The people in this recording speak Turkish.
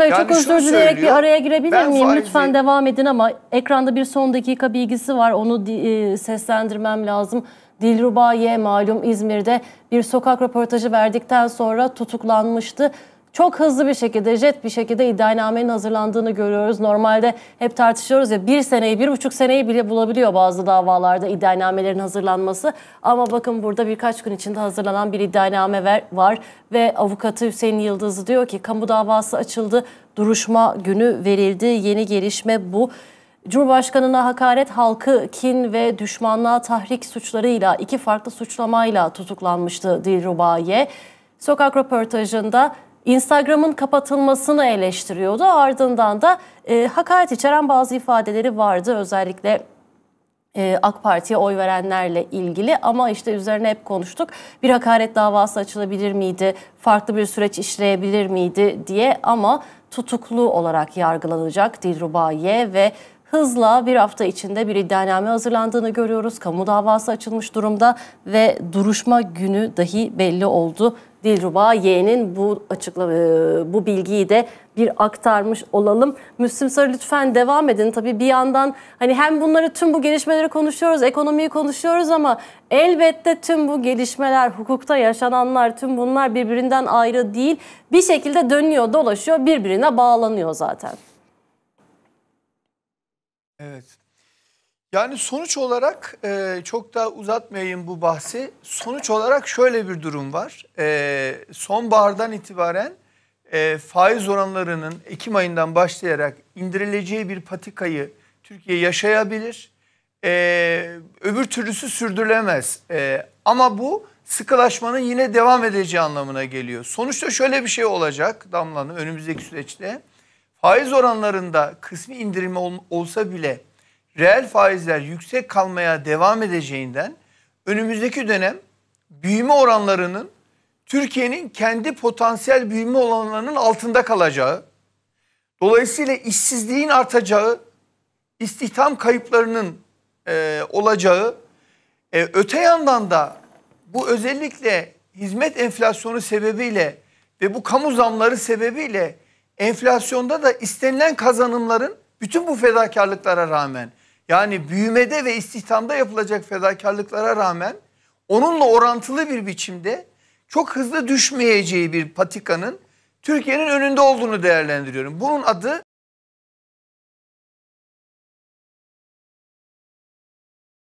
Bey yani çok özür dileyerek bir araya girebilir miyim? Faizi... Lütfen devam edin ama ekranda bir son dakika bilgisi var. Onu e, seslendirmem lazım. Dilruba Y malum İzmir'de bir sokak röportajı verdikten sonra tutuklanmıştı çok hızlı bir şekilde, jet bir şekilde iddianamenin hazırlandığını görüyoruz. Normalde hep tartışıyoruz ya bir seneyi, bir buçuk seneyi bile bulabiliyor bazı davalarda iddianamelerin hazırlanması. Ama bakın burada birkaç gün içinde hazırlanan bir iddianame var ve avukatı Hüseyin Yıldız'ı diyor ki kamu davası açıldı, duruşma günü verildi, yeni gelişme bu. Cumhurbaşkanına hakaret, halkı kin ve düşmanlığa tahrik suçlarıyla iki farklı suçlamayla tutuklanmıştı Dilrubaye. Sokak röportajında Instagram'ın kapatılmasını eleştiriyordu. Ardından da e, hakaret içeren bazı ifadeleri vardı. Özellikle e, AK Parti'ye oy verenlerle ilgili ama işte üzerine hep konuştuk. Bir hakaret davası açılabilir miydi? Farklı bir süreç işleyebilir miydi diye ama tutuklu olarak yargılanacak Dilruba Dilrubaye ve hızla bir hafta içinde bir iddianame hazırlandığını görüyoruz. Kamu davası açılmış durumda ve duruşma günü dahi belli oldu. Dilruba Y'nin bu açıkla e, bu bilgiyi de bir aktarmış olalım. Müslüm Sarı lütfen devam edin. Tabii bir yandan hani hem bunları tüm bu gelişmeleri konuşuyoruz, ekonomiyi konuşuyoruz ama elbette tüm bu gelişmeler, hukukta yaşananlar, tüm bunlar birbirinden ayrı değil. Bir şekilde dönüyor, dolaşıyor, birbirine bağlanıyor zaten. Evet. Yani sonuç olarak e, çok da uzatmayayım bu bahsi. Sonuç olarak şöyle bir durum var. E, sonbahardan itibaren e, faiz oranlarının Ekim ayından başlayarak indirileceği bir patikayı Türkiye yaşayabilir. E, öbür türlüsü sürdürülemez. E, ama bu sıkılaşmanın yine devam edeceği anlamına geliyor. Sonuçta şöyle bir şey olacak Damla önümüzdeki süreçte. Faiz oranlarında kısmi indirim ol, olsa bile reel faizler yüksek kalmaya devam edeceğinden önümüzdeki dönem büyüme oranlarının Türkiye'nin kendi potansiyel büyüme oranlarının altında kalacağı, dolayısıyla işsizliğin artacağı, istihdam kayıplarının e, olacağı, e, öte yandan da bu özellikle hizmet enflasyonu sebebiyle ve bu kamu zamları sebebiyle enflasyonda da istenilen kazanımların bütün bu fedakarlıklara rağmen yani büyümede ve istihdamda yapılacak fedakarlıklara rağmen onunla orantılı bir biçimde çok hızlı düşmeyeceği bir patikanın Türkiye'nin önünde olduğunu değerlendiriyorum. Bunun adı